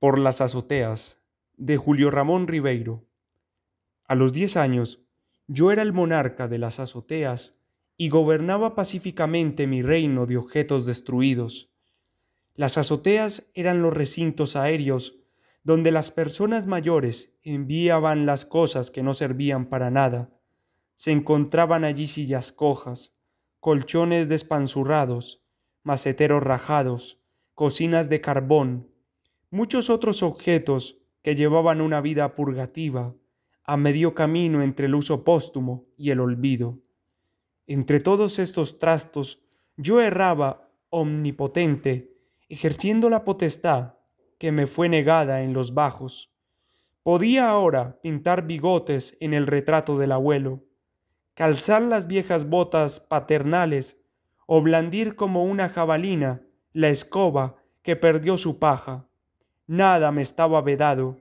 Por las azoteas de Julio Ramón Ribeiro. A los diez años, yo era el monarca de las azoteas y gobernaba pacíficamente mi reino de objetos destruidos. Las azoteas eran los recintos aéreos donde las personas mayores enviaban las cosas que no servían para nada. Se encontraban allí sillas cojas, colchones despanzurrados, maceteros rajados, cocinas de carbón, muchos otros objetos que llevaban una vida purgativa a medio camino entre el uso póstumo y el olvido. Entre todos estos trastos yo erraba omnipotente, ejerciendo la potestad que me fue negada en los bajos. Podía ahora pintar bigotes en el retrato del abuelo, calzar las viejas botas paternales o blandir como una jabalina la escoba que perdió su paja nada me estaba vedado.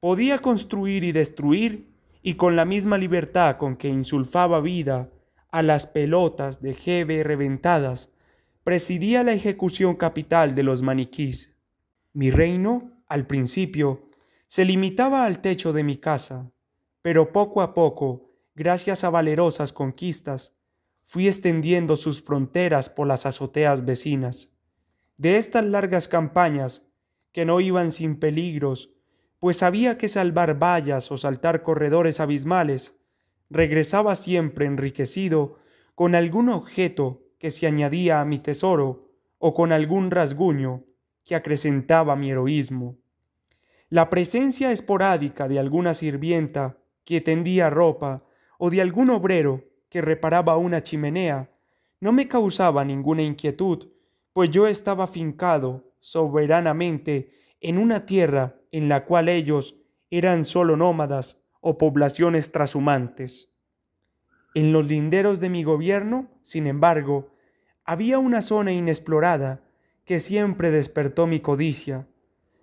Podía construir y destruir, y con la misma libertad con que insulfaba vida a las pelotas de jeve reventadas, presidía la ejecución capital de los maniquís. Mi reino, al principio, se limitaba al techo de mi casa, pero poco a poco, gracias a valerosas conquistas, fui extendiendo sus fronteras por las azoteas vecinas. De estas largas campañas que no iban sin peligros, pues había que salvar vallas o saltar corredores abismales, regresaba siempre enriquecido con algún objeto que se añadía a mi tesoro o con algún rasguño que acrecentaba mi heroísmo. La presencia esporádica de alguna sirvienta que tendía ropa o de algún obrero que reparaba una chimenea no me causaba ninguna inquietud, pues yo estaba fincado soberanamente en una tierra en la cual ellos eran solo nómadas o poblaciones trashumantes. En los linderos de mi gobierno, sin embargo, había una zona inexplorada que siempre despertó mi codicia.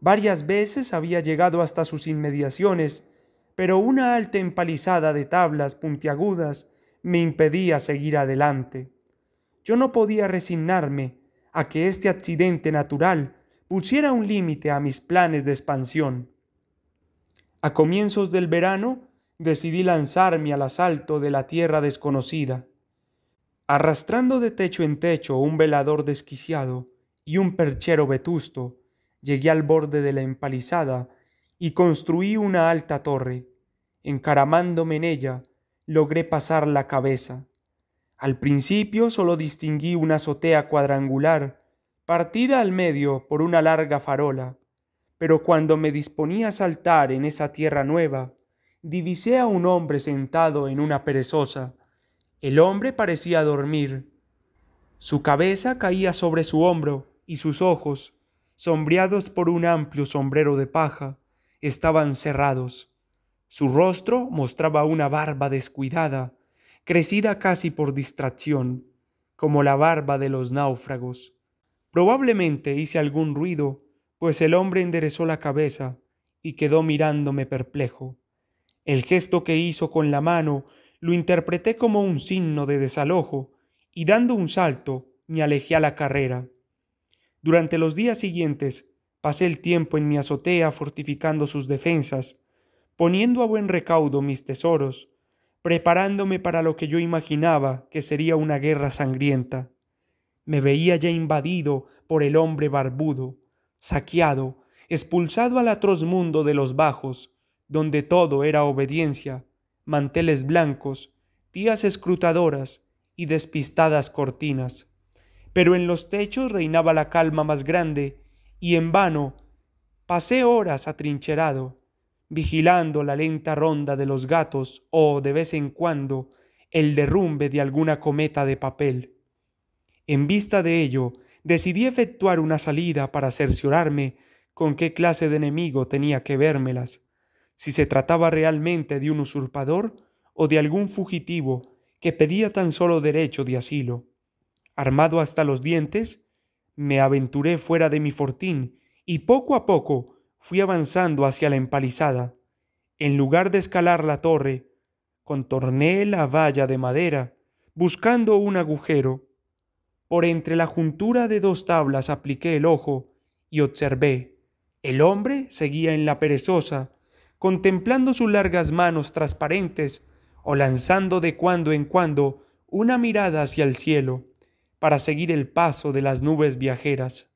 Varias veces había llegado hasta sus inmediaciones, pero una alta empalizada de tablas puntiagudas me impedía seguir adelante. Yo no podía resignarme a que este accidente natural pusiera un límite a mis planes de expansión. A comienzos del verano decidí lanzarme al asalto de la tierra desconocida, arrastrando de techo en techo un velador desquiciado y un perchero vetusto, llegué al borde de la empalizada y construí una alta torre. Encaramándome en ella, logré pasar la cabeza. Al principio solo distinguí una azotea cuadrangular, partida al medio por una larga farola, pero cuando me disponía a saltar en esa tierra nueva, divisé a un hombre sentado en una perezosa. El hombre parecía dormir. Su cabeza caía sobre su hombro y sus ojos, sombreados por un amplio sombrero de paja, estaban cerrados. Su rostro mostraba una barba descuidada crecida casi por distracción, como la barba de los náufragos. Probablemente hice algún ruido, pues el hombre enderezó la cabeza y quedó mirándome perplejo. El gesto que hizo con la mano lo interpreté como un signo de desalojo, y dando un salto me alejé a la carrera. Durante los días siguientes pasé el tiempo en mi azotea fortificando sus defensas, poniendo a buen recaudo mis tesoros, preparándome para lo que yo imaginaba que sería una guerra sangrienta. Me veía ya invadido por el hombre barbudo, saqueado, expulsado al atroz mundo de los bajos, donde todo era obediencia, manteles blancos, tías escrutadoras y despistadas cortinas. Pero en los techos reinaba la calma más grande, y en vano pasé horas atrincherado, vigilando la lenta ronda de los gatos o, de vez en cuando, el derrumbe de alguna cometa de papel. En vista de ello, decidí efectuar una salida para cerciorarme con qué clase de enemigo tenía que vérmelas, si se trataba realmente de un usurpador o de algún fugitivo que pedía tan solo derecho de asilo. Armado hasta los dientes, me aventuré fuera de mi fortín y poco a poco fui avanzando hacia la empalizada. En lugar de escalar la torre, contorné la valla de madera, buscando un agujero. Por entre la juntura de dos tablas apliqué el ojo y observé. El hombre seguía en la perezosa, contemplando sus largas manos transparentes o lanzando de cuando en cuando una mirada hacia el cielo para seguir el paso de las nubes viajeras.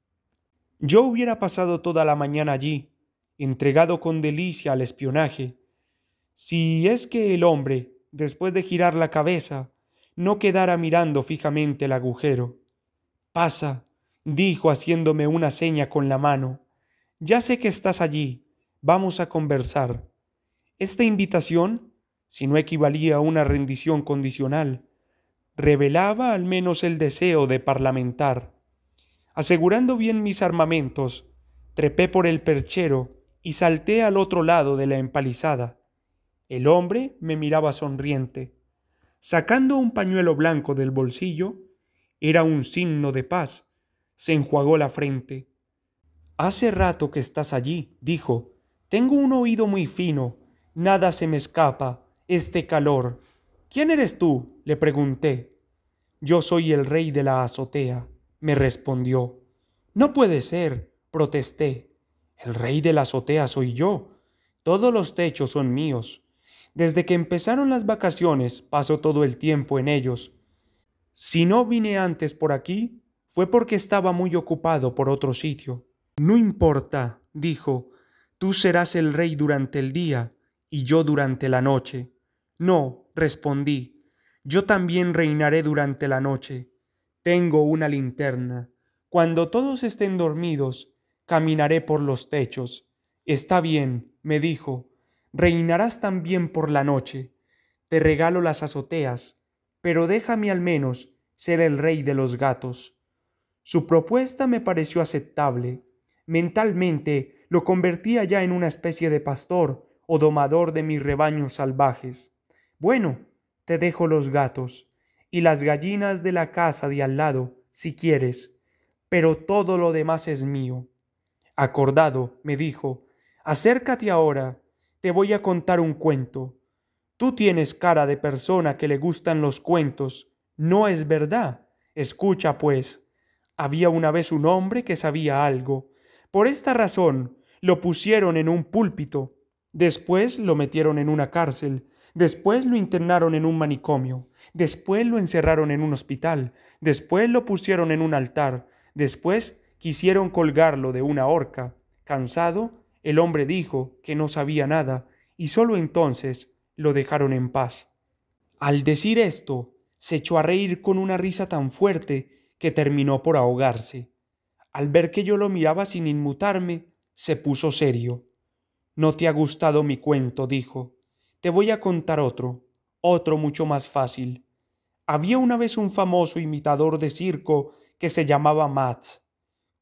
Yo hubiera pasado toda la mañana allí, entregado con delicia al espionaje, si es que el hombre, después de girar la cabeza, no quedara mirando fijamente el agujero. Pasa, dijo haciéndome una seña con la mano. Ya sé que estás allí. Vamos a conversar. Esta invitación, si no equivalía a una rendición condicional, revelaba al menos el deseo de parlamentar. Asegurando bien mis armamentos, trepé por el perchero y salté al otro lado de la empalizada. El hombre me miraba sonriente. Sacando un pañuelo blanco del bolsillo, era un signo de paz, se enjuagó la frente. Hace rato que estás allí, dijo. Tengo un oído muy fino, nada se me escapa, este calor. ¿Quién eres tú? le pregunté. Yo soy el rey de la azotea, me respondió. No puede ser, protesté. El rey de la azotea soy yo. Todos los techos son míos. Desde que empezaron las vacaciones paso todo el tiempo en ellos. Si no vine antes por aquí, fue porque estaba muy ocupado por otro sitio. No importa, dijo, tú serás el rey durante el día y yo durante la noche. No, respondí, yo también reinaré durante la noche. Tengo una linterna. Cuando todos estén dormidos, caminaré por los techos. Está bien, me dijo, reinarás también por la noche. Te regalo las azoteas, pero déjame al menos ser el rey de los gatos. Su propuesta me pareció aceptable. Mentalmente lo convertía ya en una especie de pastor o domador de mis rebaños salvajes. Bueno, te dejo los gatos y las gallinas de la casa de al lado, si quieres, pero todo lo demás es mío. Acordado, me dijo, acércate ahora, te voy a contar un cuento. Tú tienes cara de persona que le gustan los cuentos. No es verdad. Escucha, pues. Había una vez un hombre que sabía algo. Por esta razón lo pusieron en un púlpito. Después lo metieron en una cárcel. Después lo internaron en un manicomio. Después lo encerraron en un hospital. Después lo pusieron en un altar. Después Quisieron colgarlo de una horca. Cansado, el hombre dijo que no sabía nada y solo entonces lo dejaron en paz. Al decir esto, se echó a reír con una risa tan fuerte que terminó por ahogarse. Al ver que yo lo miraba sin inmutarme, se puso serio. No te ha gustado mi cuento, dijo. Te voy a contar otro, otro mucho más fácil. Había una vez un famoso imitador de circo que se llamaba Mats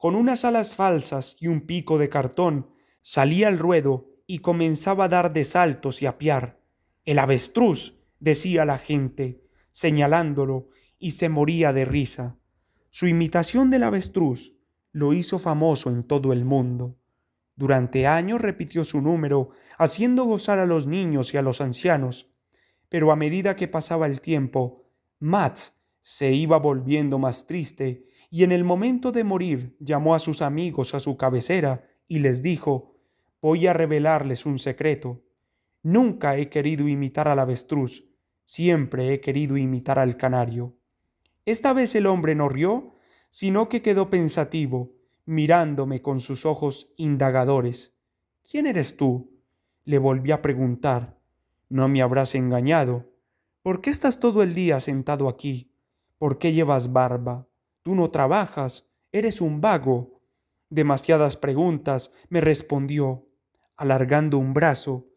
con unas alas falsas y un pico de cartón, salía al ruedo y comenzaba a dar de saltos y piar. El avestruz, decía la gente, señalándolo, y se moría de risa. Su imitación del avestruz lo hizo famoso en todo el mundo. Durante años repitió su número, haciendo gozar a los niños y a los ancianos. Pero a medida que pasaba el tiempo, Mats se iba volviendo más triste y en el momento de morir llamó a sus amigos a su cabecera y les dijo, voy a revelarles un secreto. Nunca he querido imitar al avestruz, siempre he querido imitar al canario. Esta vez el hombre no rió, sino que quedó pensativo, mirándome con sus ojos indagadores. ¿Quién eres tú? Le volví a preguntar. No me habrás engañado. ¿Por qué estás todo el día sentado aquí? ¿Por qué llevas barba? Tú no trabajas, eres un vago. Demasiadas preguntas, me respondió, alargando un brazo,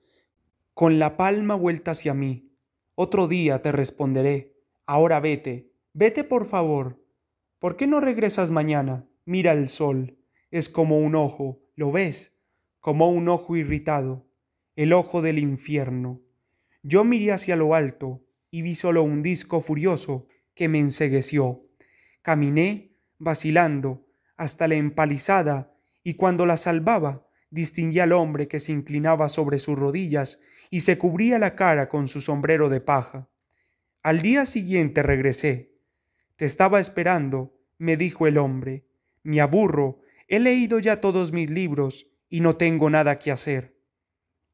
con la palma vuelta hacia mí. Otro día te responderé. Ahora vete, vete por favor. ¿Por qué no regresas mañana? Mira el sol. Es como un ojo, ¿lo ves? Como un ojo irritado, el ojo del infierno. Yo miré hacia lo alto y vi solo un disco furioso que me ensegueció. Caminé, vacilando, hasta la empalizada, y cuando la salvaba, distinguí al hombre que se inclinaba sobre sus rodillas y se cubría la cara con su sombrero de paja. Al día siguiente regresé. Te estaba esperando, me dijo el hombre. Me aburro, he leído ya todos mis libros y no tengo nada que hacer.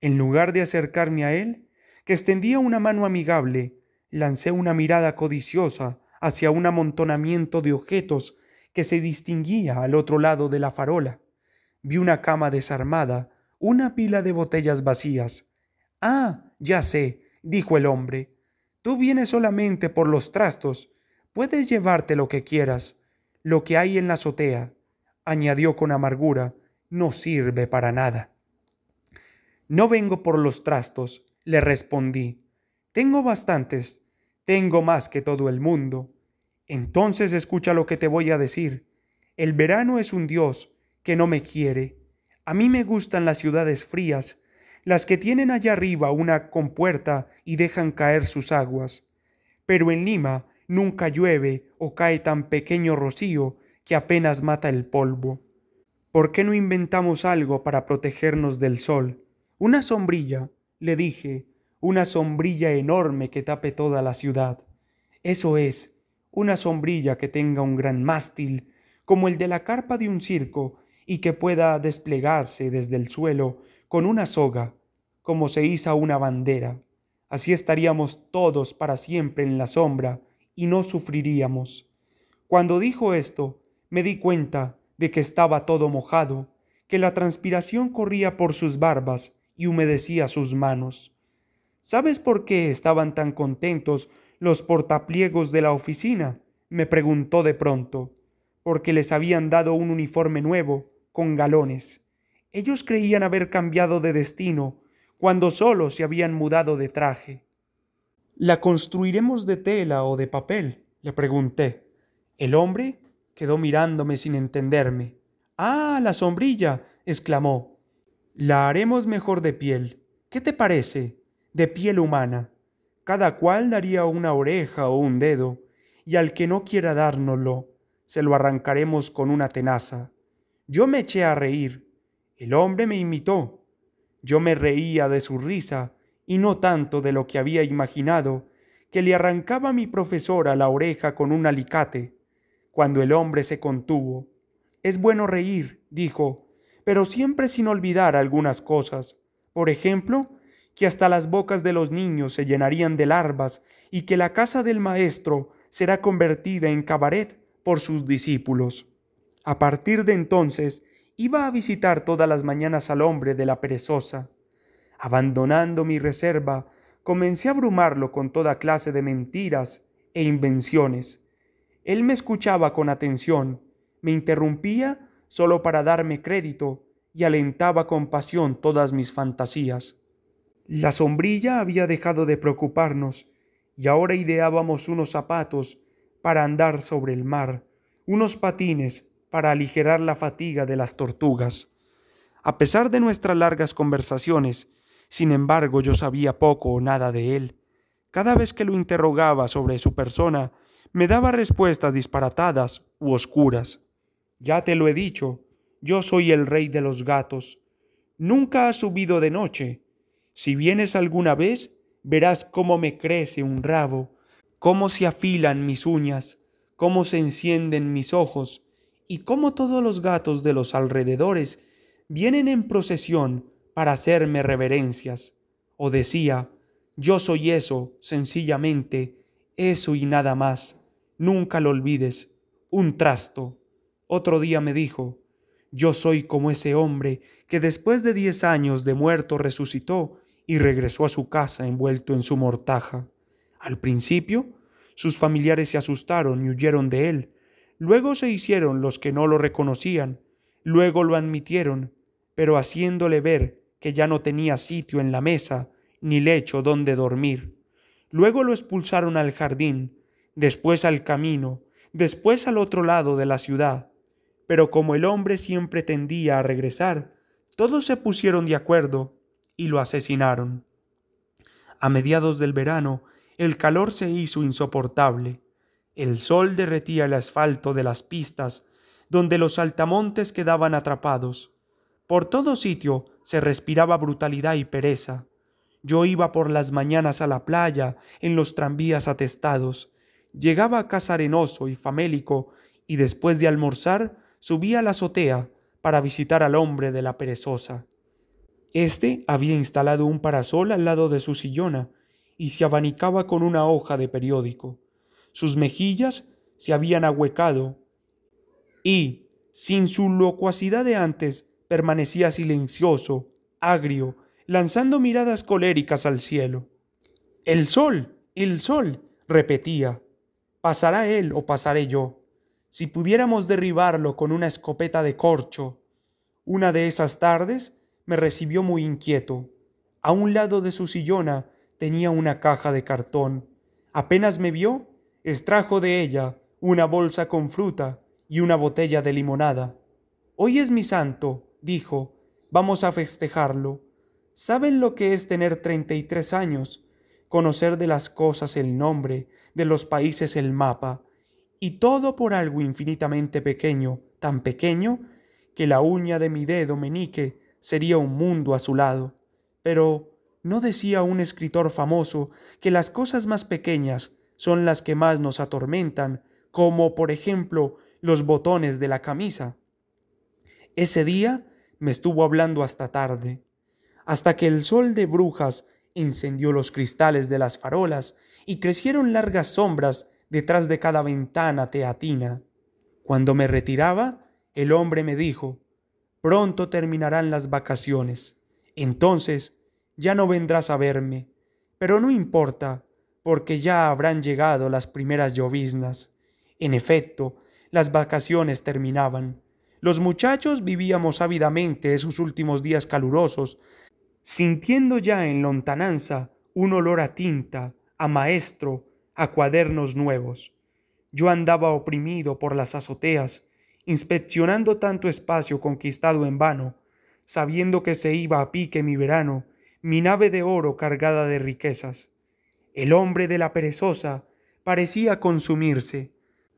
En lugar de acercarme a él, que extendía una mano amigable, lancé una mirada codiciosa hacia un amontonamiento de objetos que se distinguía al otro lado de la farola. Vi una cama desarmada, una pila de botellas vacías. Ah, ya sé, dijo el hombre. Tú vienes solamente por los trastos. Puedes llevarte lo que quieras. Lo que hay en la azotea, añadió con amargura, no sirve para nada. No vengo por los trastos, le respondí. Tengo bastantes tengo más que todo el mundo. Entonces escucha lo que te voy a decir. El verano es un dios que no me quiere. A mí me gustan las ciudades frías, las que tienen allá arriba una compuerta y dejan caer sus aguas. Pero en Lima nunca llueve o cae tan pequeño rocío que apenas mata el polvo. ¿Por qué no inventamos algo para protegernos del sol? Una sombrilla, le dije, una sombrilla enorme que tape toda la ciudad. Eso es, una sombrilla que tenga un gran mástil, como el de la carpa de un circo, y que pueda desplegarse desde el suelo con una soga, como se iza una bandera. Así estaríamos todos para siempre en la sombra y no sufriríamos. Cuando dijo esto, me di cuenta de que estaba todo mojado, que la transpiración corría por sus barbas y humedecía sus manos. ¿Sabes por qué estaban tan contentos los portapliegos de la oficina? me preguntó de pronto. Porque les habían dado un uniforme nuevo, con galones. Ellos creían haber cambiado de destino cuando solo se habían mudado de traje. ¿La construiremos de tela o de papel? le pregunté. El hombre quedó mirándome sin entenderme. Ah, la sombrilla, exclamó. La haremos mejor de piel. ¿Qué te parece? de piel humana, cada cual daría una oreja o un dedo, y al que no quiera dárnoslo, se lo arrancaremos con una tenaza. Yo me eché a reír, el hombre me imitó, yo me reía de su risa, y no tanto de lo que había imaginado, que le arrancaba mi profesora la oreja con un alicate, cuando el hombre se contuvo. Es bueno reír, dijo, pero siempre sin olvidar algunas cosas. Por ejemplo, que hasta las bocas de los niños se llenarían de larvas y que la casa del maestro será convertida en cabaret por sus discípulos. A partir de entonces, iba a visitar todas las mañanas al hombre de la perezosa. Abandonando mi reserva, comencé a abrumarlo con toda clase de mentiras e invenciones. Él me escuchaba con atención, me interrumpía solo para darme crédito y alentaba con pasión todas mis fantasías. La sombrilla había dejado de preocuparnos y ahora ideábamos unos zapatos para andar sobre el mar, unos patines para aligerar la fatiga de las tortugas. A pesar de nuestras largas conversaciones, sin embargo yo sabía poco o nada de él. Cada vez que lo interrogaba sobre su persona, me daba respuestas disparatadas u oscuras. Ya te lo he dicho, yo soy el rey de los gatos. Nunca ha subido de noche, si vienes alguna vez, verás cómo me crece un rabo, cómo se afilan mis uñas, cómo se encienden mis ojos, y cómo todos los gatos de los alrededores vienen en procesión para hacerme reverencias. O decía, yo soy eso, sencillamente, eso y nada más. Nunca lo olvides, un trasto. Otro día me dijo, yo soy como ese hombre que después de diez años de muerto resucitó y regresó a su casa envuelto en su mortaja. Al principio, sus familiares se asustaron y huyeron de él. Luego se hicieron los que no lo reconocían. Luego lo admitieron, pero haciéndole ver que ya no tenía sitio en la mesa ni lecho donde dormir. Luego lo expulsaron al jardín, después al camino, después al otro lado de la ciudad. Pero como el hombre siempre tendía a regresar, todos se pusieron de acuerdo y lo asesinaron. A mediados del verano, el calor se hizo insoportable. El sol derretía el asfalto de las pistas, donde los altamontes quedaban atrapados. Por todo sitio se respiraba brutalidad y pereza. Yo iba por las mañanas a la playa, en los tranvías atestados. Llegaba a casa arenoso y famélico, y después de almorzar subía a la azotea para visitar al hombre de la perezosa. Este había instalado un parasol al lado de su sillona y se abanicaba con una hoja de periódico. Sus mejillas se habían ahuecado y, sin su locuacidad de antes, permanecía silencioso, agrio, lanzando miradas coléricas al cielo. El sol, el sol, repetía. Pasará él o pasaré yo. Si pudiéramos derribarlo con una escopeta de corcho. Una de esas tardes me recibió muy inquieto. A un lado de su sillona tenía una caja de cartón. Apenas me vio, extrajo de ella una bolsa con fruta y una botella de limonada. Hoy es mi santo, dijo, vamos a festejarlo. ¿Saben lo que es tener treinta y tres años? Conocer de las cosas el nombre, de los países el mapa, y todo por algo infinitamente pequeño, tan pequeño, que la uña de mi dedo meñique sería un mundo a su lado. Pero, ¿no decía un escritor famoso que las cosas más pequeñas son las que más nos atormentan, como por ejemplo los botones de la camisa? Ese día me estuvo hablando hasta tarde, hasta que el sol de brujas encendió los cristales de las farolas y crecieron largas sombras detrás de cada ventana teatina. Cuando me retiraba, el hombre me dijo, Pronto terminarán las vacaciones. Entonces ya no vendrás a verme. Pero no importa, porque ya habrán llegado las primeras lloviznas. En efecto, las vacaciones terminaban. Los muchachos vivíamos ávidamente esos últimos días calurosos, sintiendo ya en lontananza un olor a tinta, a maestro, a cuadernos nuevos. Yo andaba oprimido por las azoteas, inspeccionando tanto espacio conquistado en vano, sabiendo que se iba a pique mi verano, mi nave de oro cargada de riquezas. El hombre de la perezosa parecía consumirse.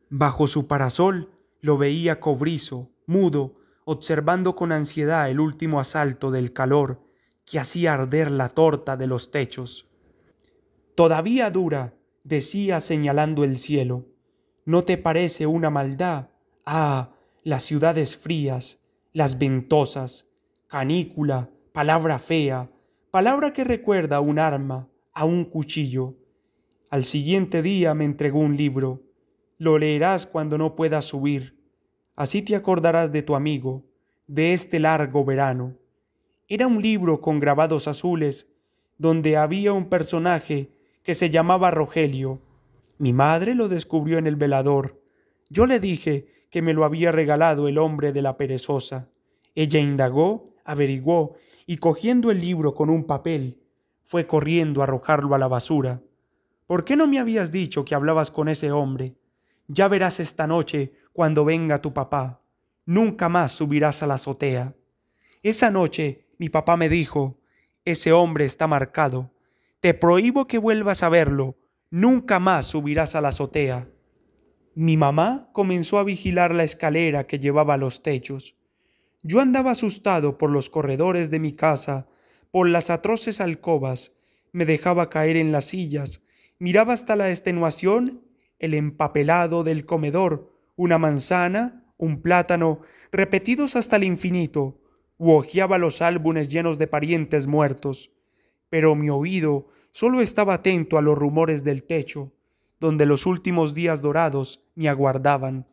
Bajo su parasol lo veía cobrizo, mudo, observando con ansiedad el último asalto del calor que hacía arder la torta de los techos. Todavía dura, decía señalando el cielo. ¿No te parece una maldad? Ah, las ciudades frías, las ventosas, canícula, palabra fea, palabra que recuerda a un arma, a un cuchillo. Al siguiente día me entregó un libro. Lo leerás cuando no puedas subir. Así te acordarás de tu amigo, de este largo verano. Era un libro con grabados azules, donde había un personaje que se llamaba Rogelio. Mi madre lo descubrió en el velador. Yo le dije que me lo había regalado el hombre de la perezosa. Ella indagó, averiguó, y cogiendo el libro con un papel, fue corriendo a arrojarlo a la basura. ¿Por qué no me habías dicho que hablabas con ese hombre? Ya verás esta noche cuando venga tu papá. Nunca más subirás a la azotea. Esa noche mi papá me dijo, ese hombre está marcado. Te prohíbo que vuelvas a verlo. Nunca más subirás a la azotea. Mi mamá comenzó a vigilar la escalera que llevaba a los techos. Yo andaba asustado por los corredores de mi casa, por las atroces alcobas, me dejaba caer en las sillas, miraba hasta la extenuación el empapelado del comedor, una manzana, un plátano, repetidos hasta el infinito, u hojeaba los álbumes llenos de parientes muertos. Pero mi oído solo estaba atento a los rumores del techo, donde los últimos días dorados me aguardaban,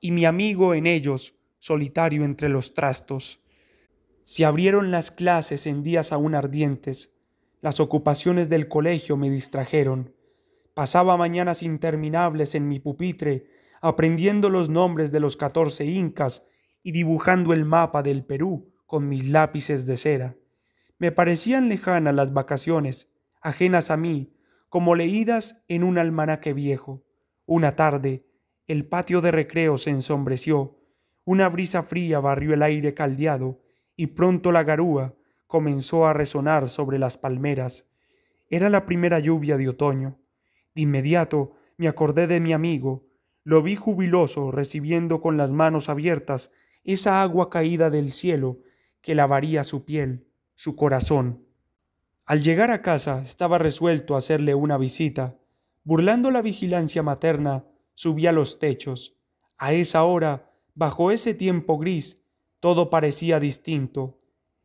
y mi amigo en ellos, solitario entre los trastos. Se abrieron las clases en días aún ardientes, las ocupaciones del colegio me distrajeron. Pasaba mañanas interminables en mi pupitre, aprendiendo los nombres de los catorce incas y dibujando el mapa del Perú con mis lápices de cera. Me parecían lejanas las vacaciones, ajenas a mí, como leídas en un almanaque viejo. Una tarde, el patio de recreo se ensombreció, una brisa fría barrió el aire caldeado, y pronto la garúa comenzó a resonar sobre las palmeras. Era la primera lluvia de otoño. De inmediato me acordé de mi amigo, lo vi jubiloso recibiendo con las manos abiertas esa agua caída del cielo que lavaría su piel, su corazón. Al llegar a casa estaba resuelto a hacerle una visita. Burlando la vigilancia materna, subí a los techos. A esa hora, bajo ese tiempo gris, todo parecía distinto.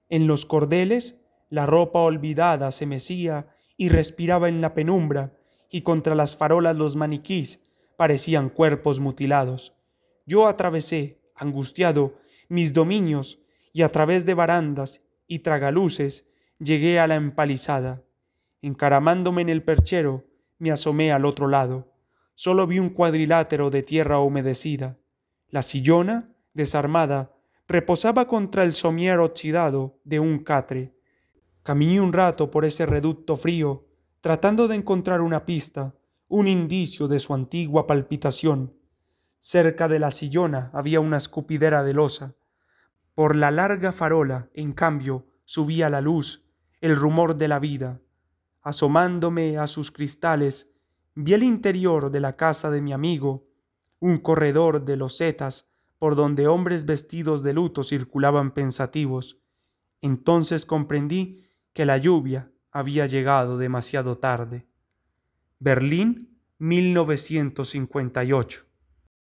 En los cordeles, la ropa olvidada se mecía y respiraba en la penumbra, y contra las farolas los maniquís parecían cuerpos mutilados. Yo atravesé, angustiado, mis dominios, y a través de barandas y tragaluces llegué a la empalizada. Encaramándome en el perchero, me asomé al otro lado. Solo vi un cuadrilátero de tierra humedecida. La sillona, desarmada, reposaba contra el somier oxidado de un catre. Caminé un rato por ese reducto frío, tratando de encontrar una pista, un indicio de su antigua palpitación. Cerca de la sillona había una escupidera de losa. Por la larga farola, en cambio, subía la luz, el rumor de la vida. Asomándome a sus cristales, vi el interior de la casa de mi amigo, un corredor de losetas por donde hombres vestidos de luto circulaban pensativos. Entonces comprendí que la lluvia había llegado demasiado tarde. Berlín, 1958.